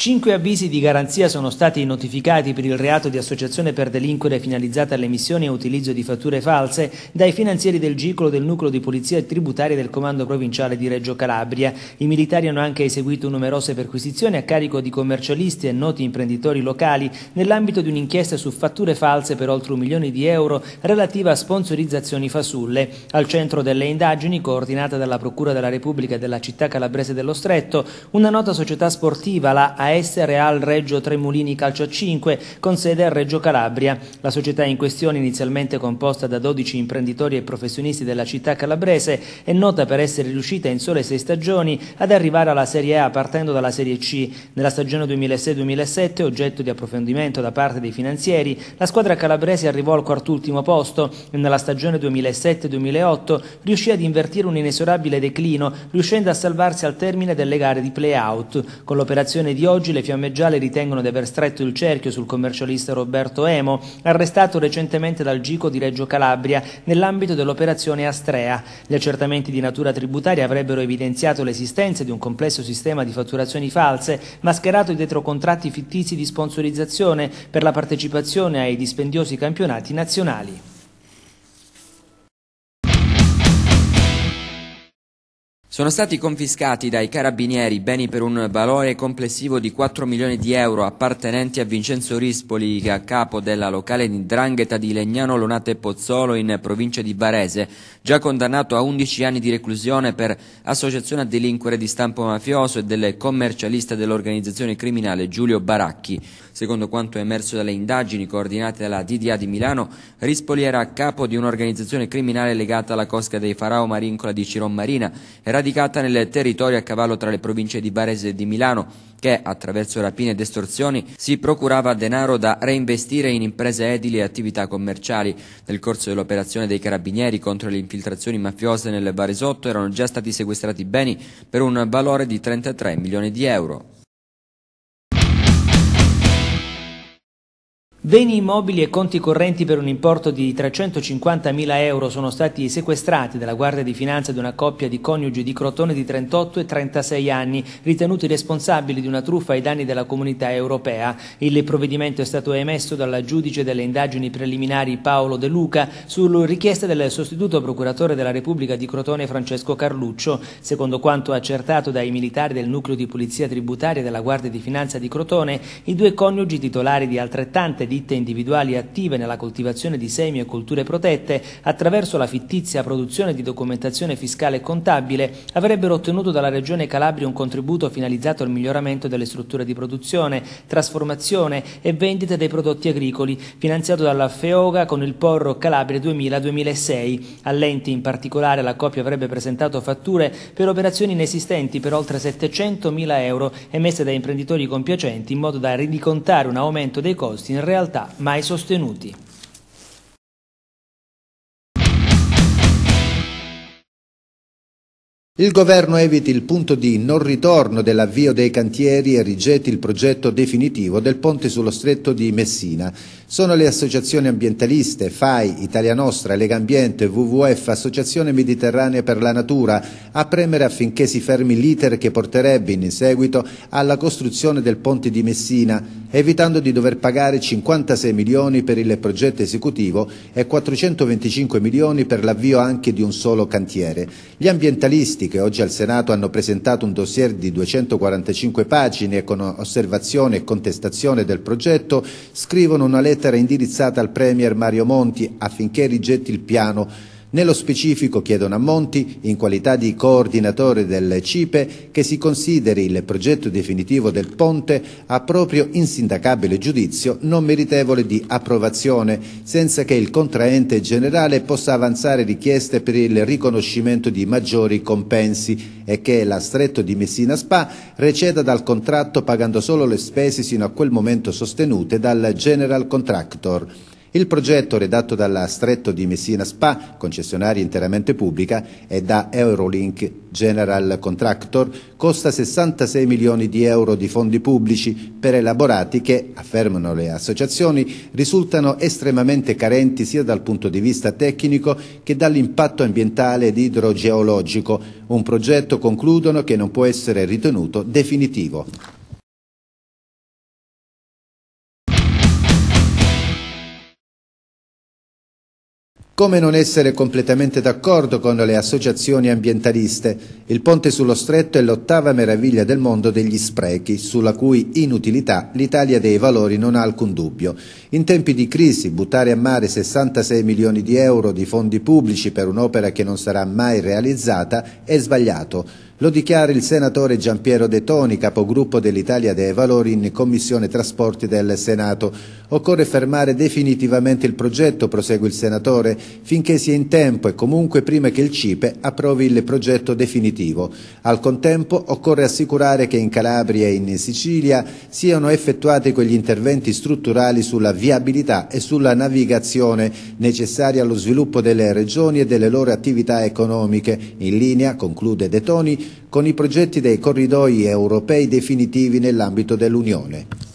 Cinque avvisi di garanzia sono stati notificati per il reato di associazione per delinquere finalizzata alle all'emissione e utilizzo di fatture false dai finanzieri del Gicolo del Nucleo di Polizia Tributaria del Comando Provinciale di Reggio Calabria. I militari hanno anche eseguito numerose perquisizioni a carico di commercialisti e noti imprenditori locali nell'ambito di un'inchiesta su fatture false per oltre un milione di euro relativa a sponsorizzazioni fasulle. Al centro delle indagini, coordinata dalla Procura della Repubblica della città calabrese dello Stretto, una nota società sportiva, la AE a essere al Reggio Tremolini Calcio a 5, con sede a Reggio Calabria. La società in questione, inizialmente composta da 12 imprenditori e professionisti della città calabrese, è nota per essere riuscita in sole sei stagioni ad arrivare alla Serie A partendo dalla Serie C. Nella stagione 2006-2007, oggetto di approfondimento da parte dei finanzieri, la squadra calabrese arrivò al quartultimo posto e nella stagione 2007-2008 riuscì ad invertire un inesorabile declino, riuscendo a salvarsi al termine delle gare di play-out. Con l'operazione di oggi oggi le fiammeggiale ritengono di aver stretto il cerchio sul commercialista Roberto Emo, arrestato recentemente dal Gico di Reggio Calabria nell'ambito dell'operazione Astrea. Gli accertamenti di natura tributaria avrebbero evidenziato l'esistenza di un complesso sistema di fatturazioni false, mascherato dietro contratti fittizi di sponsorizzazione per la partecipazione ai dispendiosi campionati nazionali. Sono stati confiscati dai carabinieri beni per un valore complessivo di 4 milioni di euro appartenenti a Vincenzo Rispoli, a capo della locale di di Legnano Lonate Pozzolo in provincia di Varese, già condannato a 11 anni di reclusione per associazione a delinquere di stampo mafioso e del commercialista dell'organizzazione criminale Giulio Baracchi. Secondo quanto emerso dalle indagini coordinate dalla DDA di Milano, Rispoli era a capo di un'organizzazione criminale legata alla cosca dei Farao Marincola di Ciron Marina e applicata nel territorio a cavallo tra le province di Varese e di Milano, che attraverso rapine ed estorsioni si procurava denaro da reinvestire in imprese edili e attività commerciali. Nel corso dell'operazione dei carabinieri contro le infiltrazioni mafiose nel Varesotto erano già stati sequestrati beni per un valore di 33 milioni di euro. Beni immobili e conti correnti per un importo di 350.000 euro sono stati sequestrati dalla Guardia di Finanza di una coppia di coniugi di Crotone di 38 e 36 anni, ritenuti responsabili di una truffa ai danni della comunità europea. Il provvedimento è stato emesso dalla giudice delle indagini preliminari Paolo De Luca su richiesta del sostituto procuratore della Repubblica di Crotone Francesco Carluccio. Secondo quanto accertato dai militari del nucleo di polizia tributaria della Guardia di Finanza di Crotone, i due coniugi titolari di altrettante ditte individuali attive nella coltivazione di semi e colture protette, attraverso la fittizia produzione di documentazione fiscale e contabile, avrebbero ottenuto dalla Regione Calabria un contributo finalizzato al miglioramento delle strutture di produzione, trasformazione e vendita dei prodotti agricoli, finanziato dalla FEOGA con il Porro Calabria 2000-2006. All'ente in particolare la coppia avrebbe presentato fatture per operazioni inesistenti per oltre 700.000 euro emesse da imprenditori compiacenti in modo da ridicontare un aumento dei costi in realtà realtà mai sostenuti. Il governo eviti il punto di non ritorno dell'avvio dei cantieri e rigetti il progetto definitivo del ponte sullo stretto di Messina. Sono le associazioni ambientaliste FAI, Italia Nostra, Lega Ambiente, WWF, Associazione Mediterranea per la Natura a premere affinché si fermi l'iter che porterebbe in seguito alla costruzione del ponte di Messina, evitando di dover pagare 56 milioni per il progetto esecutivo e 425 milioni per l'avvio anche di un solo cantiere. Gli ambientalisti che oggi al Senato hanno presentato un dossier di 245 pagine con osservazione e contestazione del progetto, scrivono una lettera indirizzata al Premier Mario Monti affinché rigetti il piano nello specifico chiedono a Monti, in qualità di coordinatore del CIPE, che si consideri il progetto definitivo del ponte a proprio insindacabile giudizio non meritevole di approvazione, senza che il contraente generale possa avanzare richieste per il riconoscimento di maggiori compensi e che la Stretto di Messina Spa receda dal contratto pagando solo le spese sino a quel momento sostenute dal General Contractor. Il progetto, redatto dalla Stretto di Messina SPA, concessionaria interamente pubblica, e da Eurolink General Contractor, costa 66 milioni di euro di fondi pubblici per elaborati che, affermano le associazioni, risultano estremamente carenti sia dal punto di vista tecnico che dall'impatto ambientale ed idrogeologico. Un progetto, concludono, che non può essere ritenuto definitivo. Come non essere completamente d'accordo con le associazioni ambientaliste? Il ponte sullo stretto è l'ottava meraviglia del mondo degli sprechi, sulla cui inutilità l'Italia dei Valori non ha alcun dubbio. In tempi di crisi, buttare a mare 66 milioni di euro di fondi pubblici per un'opera che non sarà mai realizzata è sbagliato. Lo dichiara il senatore Giampiero De Toni, capogruppo dell'Italia dei Valori in Commissione Trasporti del Senato. Occorre fermare definitivamente il progetto, prosegue il senatore, finché sia in tempo e comunque prima che il CIPE approvi il progetto definitivo. Al contempo occorre assicurare che in Calabria e in Sicilia siano effettuati quegli interventi strutturali sulla viabilità e sulla navigazione necessari allo sviluppo delle regioni e delle loro attività economiche, in linea, conclude De Toni, con i progetti dei corridoi europei definitivi nell'ambito dell'Unione.